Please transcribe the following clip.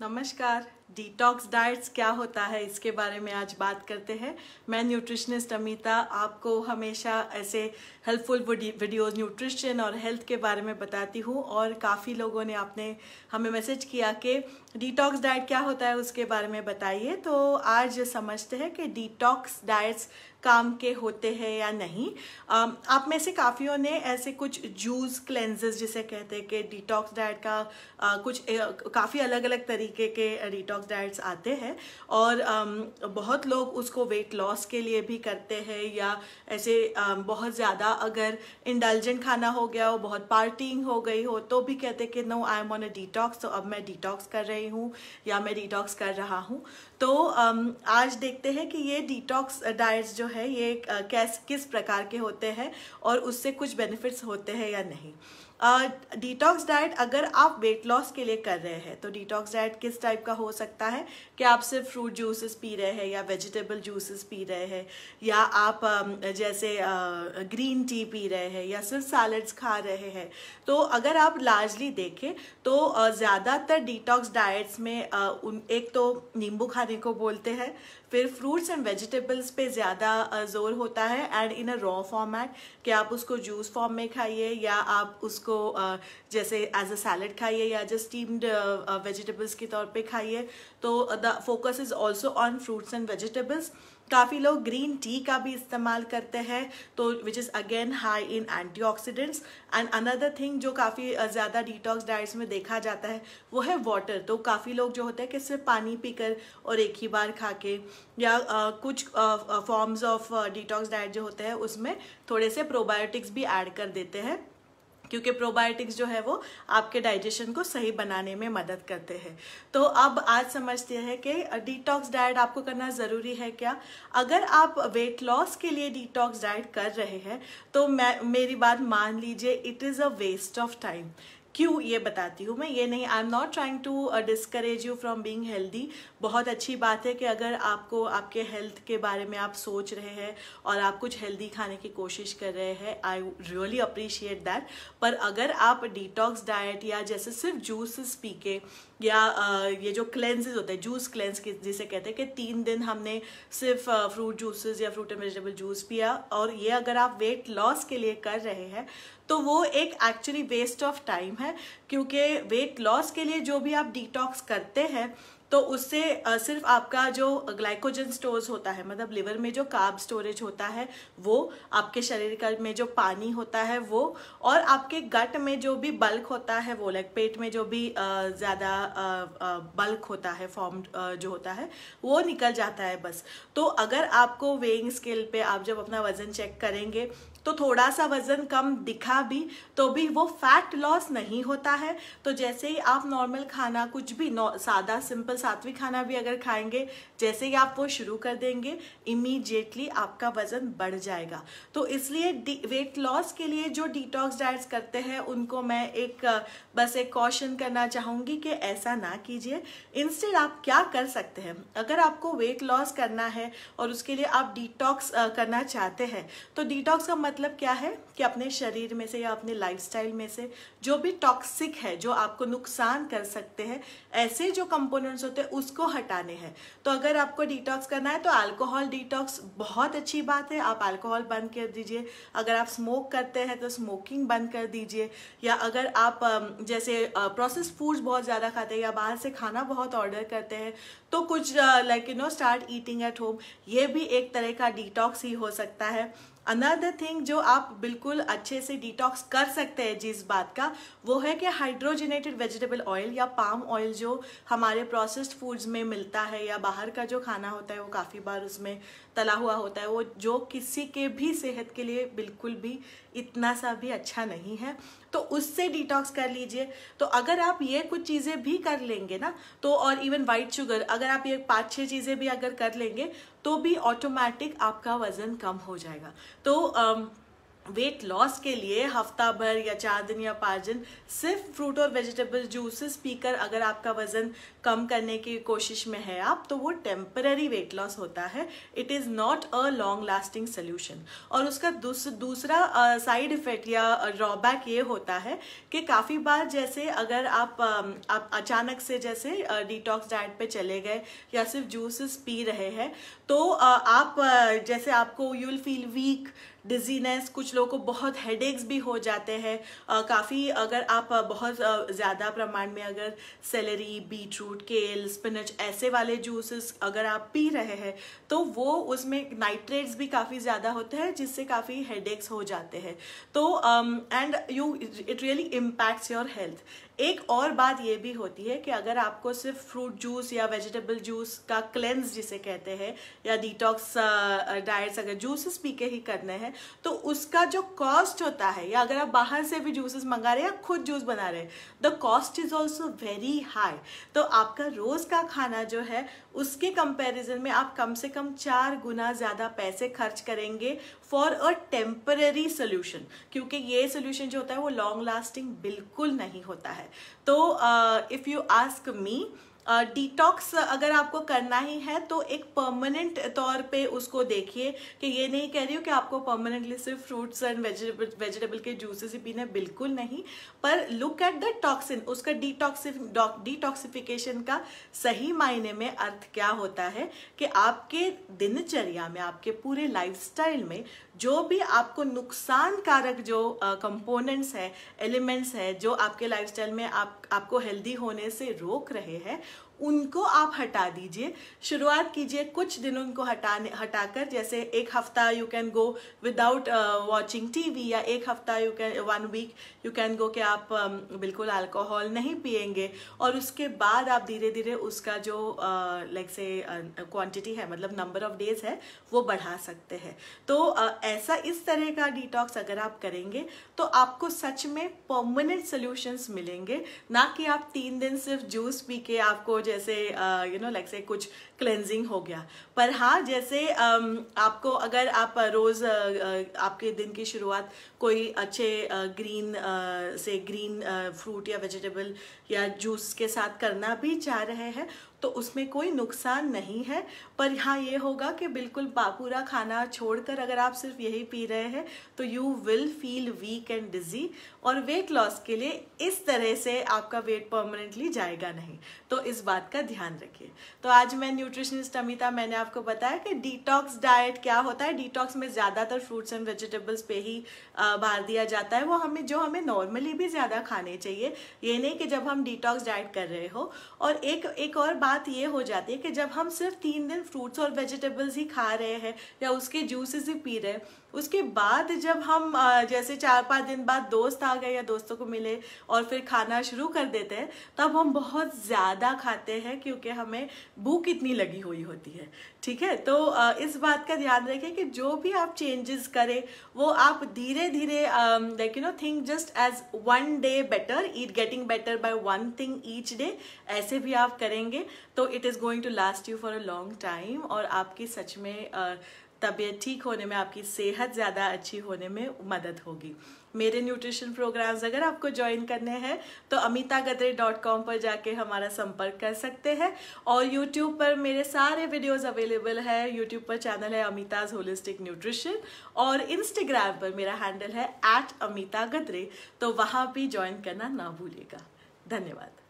नमस्कार detox diets क्या होता है इसके बारे में आज बात करते हैं मैं न्यूट्रिशनिस्ट अमिता आपको हमेशा ऐसे हेल्पफुल वीडियोस न्यूट्रिशन और हेल्थ के बारे में बताती हूँ और काफ़ी लोगों ने आपने हमें मैसेज किया कि डिटॉक्स डाइट क्या होता है उसके बारे में बताइए तो आज समझते हैं कि डिटॉक्स डाइट्स काम के होते हैं या नहीं आप में से काफ़ियों ने ऐसे कुछ जूस क्लेंजेस जिसे कहते हैं कि डिटॉक्स डाइट का कुछ काफ़ी अलग अलग तरीके के डिटॉक्स डाइट्स आते हैं और बहुत लोग उसको वेट लॉस के लिए भी करते हैं या ऐसे बहुत ज़्यादा अगर इंडलजेंट खाना हो गया हो बहुत पार्टिंग हो गई हो तो भी कहते हैं कि no I am on a detox तो अब मैं डिटॉक्स कर रही हूँ या मैं डिटॉक्स कर रहा हूँ तो आज देखते हैं कि ये डिटॉक्स डाइट्स जो है ये कैस किस प्रकार के होते हैं और उससे कुछ बेनिफिट्स होते हैं या नहीं डिटॉक्स uh, डाइट अगर आप वेट लॉस के लिए कर रहे हैं तो डिटॉक्स डाइट किस टाइप का हो सकता है कि आप सिर्फ फ्रूट जूसेस पी रहे हैं या वेजिटेबल जूसेस पी रहे हैं या आप uh, जैसे ग्रीन uh, टी पी रहे हैं या सिर्फ सैलड्स खा रहे हैं तो अगर आप लार्जली देखें तो ज़्यादातर डिटॉक्स डाइट्स में एक तो नींबू खाने को बोलते हैं फिर फ्रूट्स एंड वेजिटेबल्स पे ज़्यादा जोर होता है and in a raw format कि आप उसको जूस फॉर्म में खाइए या आप उसको जैसे एज अ सैलड खाइए या जस्ट स्टीम्ड वेजिटेबल्स के तौर पे खाइए तो the focus is also on fruits and vegetables काफ़ी लोग ग्रीन टी का भी इस्तेमाल करते हैं तो which is again high in antioxidants and another thing जो काफ़ी ज़्यादा डिटॉक्स डाइट्स में देखा जाता है वो है वाटर तो काफ़ी लोग जो होते हैं कि सिर्फ पानी पीकर और एक ही बार खा के या आ, कुछ फॉर्म्स ऑफ डिटॉक्स डाइट जो होते हैं उसमें थोड़े से प्रोबायोटिक्स भी ऐड कर देते हैं क्योंकि प्रोबायोटिक्स जो है वो आपके डाइजेशन को सही बनाने में मदद करते हैं तो अब आज समझते हैं कि डिटॉक्स डाइट आपको करना ज़रूरी है क्या अगर आप वेट लॉस के लिए डिटॉक्स डाइट कर रहे हैं तो मैं मेरी बात मान लीजिए it is a waste of time क्यों ये बताती हूँ मैं ये नहीं I am not trying to discourage you from being healthy बहुत अच्छी बात है कि अगर आपको आपके हेल्थ के बारे में आप सोच रहे हैं और आप कुछ हेल्दी खाने की कोशिश कर रहे हैं आई रियली अप्रिशिएट दैट पर अगर आप डिटॉक्स डाइट या जैसे सिर्फ जूसेस पी के या ये जो क्लेंजेज होते हैं जूस क्लेंस जिसे कहते हैं कि तीन दिन हमने सिर्फ फ्रूट जूसेस या फ्रूट एंड वेजिटेबल जूस पिया और ये अगर आप वेट लॉस के लिए कर रहे हैं तो वो एक एक्चुअली वेस्ट ऑफ टाइम है क्योंकि वेट लॉस के लिए जो भी आप डिटॉक्स करते हैं तो उससे सिर्फ आपका जो ग्लाइकोजन स्टोर्स होता है मतलब लिवर में जो कार्ब स्टोरेज होता है वो आपके शरीर का में जो पानी होता है वो और आपके गट में जो भी बल्क होता है वो लाइक पेट में जो भी ज़्यादा बल्क होता है फॉर्म जो होता है वो निकल जाता है बस तो अगर आपको वेइंग स्केल पे आप जब अपना वज़न चेक करेंगे तो थोड़ा सा वज़न कम दिखा भी तो भी वो फैट लॉस नहीं होता है तो जैसे ही आप नॉर्मल खाना कुछ भी सादा सिंपल केवल सात्विक खाना भी अगर खाएंगे जैसे ही आप वो शुरू कर देंगे इमीडिएटली आपका वजन बढ़ जाएगा तो इसलिए वेट लॉस के लिए जो डिटॉक्स डाइट्स करते हैं उनको मैं एक बस एक कॉशन करना चाहूंगी कि ऐसा ना कीजिए इंस्टेड आप क्या कर सकते हैं अगर आपको वेट लॉस करना है और उसके लिए आप डिटॉक्स करना चाहते हैं तो डिटॉक्स का मतलब क्या है कि अपने शरीर में से या अपने लाइफस्टाइल में से जो भी टॉक्सिक है जो आपको नुकसान कर सकते हैं ऐसे जो कंपोनेंट्स होते हैं उसको हटाने हैं तो अगर आपको डिटॉक्स करना है तो अल्कोहल डिटॉक्स बहुत अच्छी बात है आप अल्कोहल बंद कर दीजिए अगर आप स्मोक करते हैं तो स्मोकिंग बंद कर दीजिए या अगर आप जैसे प्रोसेस फूड्स बहुत ज़्यादा खाते हैं या बाहर से खाना बहुत ऑर्डर करते हैं तो कुछ like you know start eating at home ये भी एक तरह का डिटॉक्स ही हो सकता है अनदर थिंग जो आप बिल्कुल अच्छे से डिटॉक्स कर सकते हैं जिस बात का वो है कि हाइड्रोजनेटेड वेजिटेबल ऑयल या पाम ऑयल जो हमारे प्रोसेस प्रोसेस्ड फूड्स में मिलता है या बाहर का जो खाना होता है वो काफ़ी बार उसमें तला हुआ होता है वो जो किसी के भी सेहत के लिए बिल्कुल भी इतना सा भी अच्छा नहीं है तो उससे डिटॉक्स कर लीजिए तो अगर आप ये कुछ चीज़ें भी कर लेंगे ना तो और इवन वाइट शुगर अगर आप ये पाँच छः चीज़ें भी अगर कर लेंगे तो भी ऑटोमेटिक आपका वज़न कम हो जाएगा तो वेट लॉस के लिए हफ्ता भर या चार दिन या पाँच दिन सिर्फ फ्रूट और वेजिटेबल जूसेस पीकर अगर आपका वजन कम करने की कोशिश में है आप तो वो टेम्पररी वेट लॉस होता है it is not a long lasting solution और उसका दूस, दूसरा साइड uh, इफेक्ट या ड्रॉबैक uh, ये होता है कि काफ़ी बार जैसे अगर आप uh, आप अचानक से जैसे डिटॉक्स डाइट पे चले गए या सिर्फ जूसेस पी रहे हैं तो आप जैसे आपको you will feel weak dizziness कुछ लोगों को बहुत हेड भी हो जाते हैं काफ़ी अगर आप बहुत ज़्यादा प्रमाण में अगर सेलरी बीटरूट केल स्पिनच ऐसे वाले जूसेस अगर आप पी रहे हैं तो वो उसमें नाइट्रेट्स भी काफ़ी ज़्यादा होते हैं जिससे काफ़ी हेड हो जाते हैं तो and you it really impacts your health एक और बात ये भी होती है कि अगर आपको सिर्फ फ्रूट जूस या वेजिटेबल जूस का क्लेंस जिसे कहते हैं या डिटॉक्स डाइट्स uh, uh, अगर जूसेस पी के ही करने हैं तो उसका जो कॉस्ट होता है या अगर आप बाहर से भी जूसेस मंगा रहे हैं या खुद जूस बना रहे हैं the cost is also very high तो आपका रोज़ का खाना जो है उसके कंपेरिजन में आप कम से कम चार गुना ज़्यादा पैसे खर्च करेंगे फॉर अ टेम्पररी सोल्यूशन क्योंकि ये सोल्यूशन जो होता है वो लॉन्ग लास्टिंग बिल्कुल नहीं होता है है तो if you ask me detox अगर आपको करना ही है तो एक परमानेंट तौर पे उसको देखिए कि ये नहीं कह रही हूँ कि आपको परमानेंटली सिर्फ फ्रूट्स एंड वेजिटेबल वेजिटेबल के जूसेस ही पीने बिल्कुल नहीं पर लुक एट द टॉक्सिन उसका डिटॉक्सिफ डिटॉक्सिफिकेशन का सही मायने में अर्थ क्या होता है कि आपके दिनचर्या में आपके पूरे लाइफ में जो भी आपको नुकसान कारक जो कंपोनेंट्स है एलिमेंट्स है जो आपके लाइफ में आप आपको हेल्दी होने से रोक रहे हैं उनको आप हटा दीजिए शुरुआत कीजिए कुछ दिन उनको हटाने हटाकर जैसे एक हफ्ता you can go without watching TV या एक हफ्ता you can one week you can go कि आप um, बिल्कुल अल्कोहल नहीं पियेंगे और उसके बाद आप धीरे धीरे उसका जो लाइक से क्वांटिटी है मतलब नंबर ऑफ डेज है वो बढ़ा सकते हैं तो uh, ऐसा इस तरह का डिटॉक्स अगर आप करेंगे तो आपको सच में परमानेंट सोल्यूशंस मिलेंगे ना कि आप तीन दिन सिर्फ जूस पी के आपको जैसे यू नो लाइक से कुछ क्लेंजिंग हो गया पर हाँ जैसे आपको अगर आप रोज़ आपके दिन की शुरुआत कोई अच्छे ग्रीन से ग्रीन फ्रूट या वेजिटेबल या जूस के साथ करना भी चाह रहे हैं तो उसमें कोई नुकसान नहीं है पर हाँ ये होगा कि बिल्कुल पापूरा खाना छोड़कर अगर आप सिर्फ यही पी रहे हैं तो you will feel weak and dizzy और वेट लॉस के लिए इस तरह से आपका वेट परमानेंटली जाएगा नहीं तो इस बात का ध्यान रखिए तो आज मैं न्यूट्रिशनिस्ट अमिता मैंने आपको बताया कि डिटॉक्स डाइट क्या होता है डिटॉक्स में ज़्यादातर फ्रूट्स एंड वेजिटेबल्स पे ही भार दिया जाता है वो हमें जो हमें नॉर्मली भी ज़्यादा खाने चाहिए ये नहीं कि जब हम डिटॉक्स डाइट कर रहे हो और एक एक और बात ये हो जाती है कि जब हम सिर्फ तीन दिन फ्रूट्स और वेजिटेबल्स ही खा रहे हैं या उसके जूसेस ही पी रहे हैं उसके बाद जब हम जैसे चार पाँच दिन बाद दोस्त आ गए या दोस्तों को मिले और फिर खाना शुरू कर देते हैं तब हम बहुत ज़्यादा खाते हैं क्योंकि हमें भूख इतनी लगी हुई होती है ठीक है तो इस बात का ध्यान रखें कि जो भी आप चेंजेस करें वो आप धीरे धीरे like you know think just as one day better it getting better by one thing each day ऐसे भी आप करेंगे तो it is going to last you for a long time और आपकी सच में तबीयत ठीक होने में आपकी सेहत ज़्यादा अच्छी होने में मदद होगी मेरे न्यूट्रिशन प्रोग्राम्स अगर आपको ज्वाइन करने हैं तो अमिता गदरे डॉट कॉम पर जाके हमारा संपर्क कर सकते हैं और यूट्यूब पर मेरे सारे वीडियोस अवेलेबल है यूट्यूब पर चैनल है अमिताज होलिस्टिक न्यूट्रिशन और इंस्टाग्राम पर मेरा हैंडल है एट अमिता गदरे तो वहाँ भी ज्वाइन करना ना भूलिएगा धन्यवाद